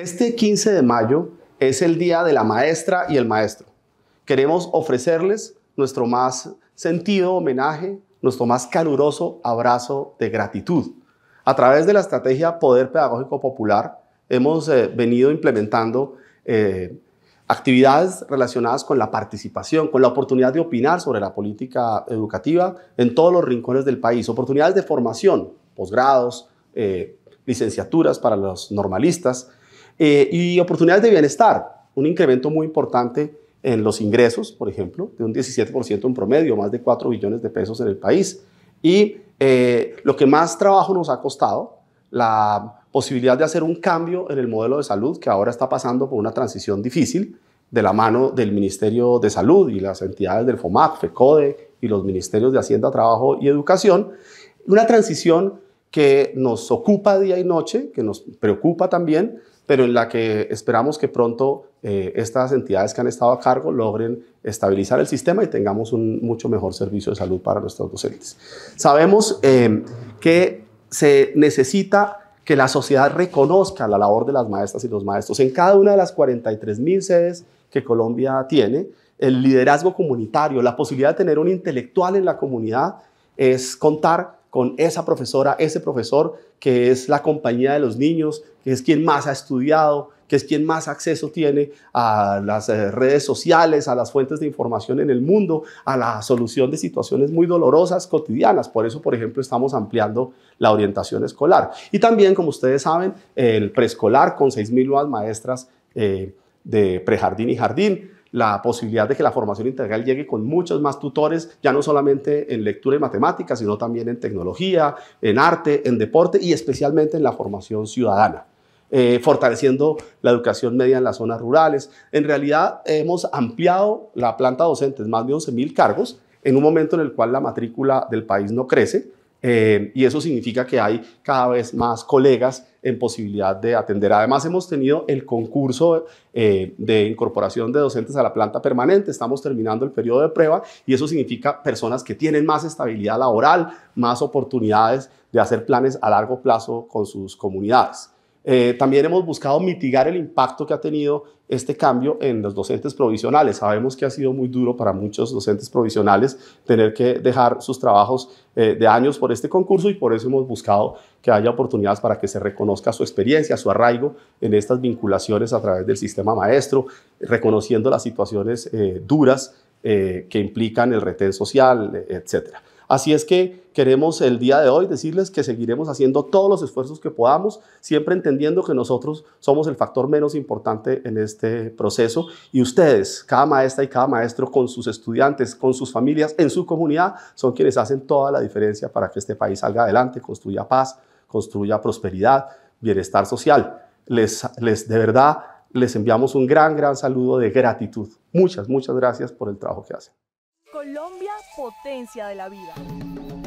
Este 15 de mayo es el Día de la Maestra y el Maestro. Queremos ofrecerles nuestro más sentido homenaje, nuestro más caluroso abrazo de gratitud. A través de la estrategia Poder Pedagógico Popular hemos eh, venido implementando eh, actividades relacionadas con la participación, con la oportunidad de opinar sobre la política educativa en todos los rincones del país, oportunidades de formación, posgrados, eh, licenciaturas para los normalistas, eh, y oportunidades de bienestar, un incremento muy importante en los ingresos, por ejemplo, de un 17% en promedio, más de 4 billones de pesos en el país. Y eh, lo que más trabajo nos ha costado, la posibilidad de hacer un cambio en el modelo de salud que ahora está pasando por una transición difícil de la mano del Ministerio de Salud y las entidades del FOMAC, FECODE y los ministerios de Hacienda, Trabajo y Educación. Una transición que nos ocupa día y noche, que nos preocupa también, pero en la que esperamos que pronto eh, estas entidades que han estado a cargo logren estabilizar el sistema y tengamos un mucho mejor servicio de salud para nuestros docentes. Sabemos em, que se necesita que la sociedad reconozca la labor de las maestras y los maestros. En cada una de las 43 mil sedes que Colombia tiene, el liderazgo comunitario, la posibilidad de tener un intelectual en la comunidad, es contar con esa profesora, ese profesor que es la compañía de los niños, que es quien más ha estudiado, que es quien más acceso tiene a las eh, redes sociales, a las fuentes de información en el mundo, a la solución de situaciones muy dolorosas cotidianas. Por eso, por ejemplo, estamos ampliando la orientación escolar. Y también, como ustedes saben, el preescolar con 6.000 nuevas maestras eh, de prejardín y jardín la posibilidad de que la formación integral llegue con muchos más tutores, ya no solamente en lectura y matemáticas, sino también en tecnología, en arte, en deporte y especialmente en la formación ciudadana. Eh, fortaleciendo la educación media en las zonas rurales. En realidad hemos ampliado la planta docente, es más de mil cargos, en un momento en el cual la matrícula del país no crece, eh, y eso significa que hay cada vez más colegas en posibilidad de atender. Además, hemos tenido el concurso eh, de incorporación de docentes a la planta permanente. Estamos terminando el periodo de prueba y eso significa personas que tienen más estabilidad laboral, más oportunidades de hacer planes a largo plazo con sus comunidades. Eh, también hemos buscado mitigar el impacto que ha tenido este cambio en los docentes provisionales. Sabemos que ha sido muy duro para muchos docentes provisionales tener que dejar sus trabajos eh, de años por este concurso y por eso hemos buscado que haya oportunidades para que se reconozca su experiencia, su arraigo en estas vinculaciones a través del sistema maestro, reconociendo las situaciones eh, duras que implican el retén social, etcétera. Así es que queremos el día de hoy decirles que seguiremos haciendo todos los esfuerzos que podamos, siempre entendiendo que nosotros somos el factor menos importante en este proceso y ustedes, cada maestra y cada maestro, con sus estudiantes, con sus familias, en su comunidad, son quienes hacen toda la diferencia para que este país salga adelante, construya paz, construya prosperidad, bienestar social. Les, les de verdad les enviamos un gran, gran saludo de gratitud. Muchas, muchas gracias por el trabajo que hacen potencia de la vida.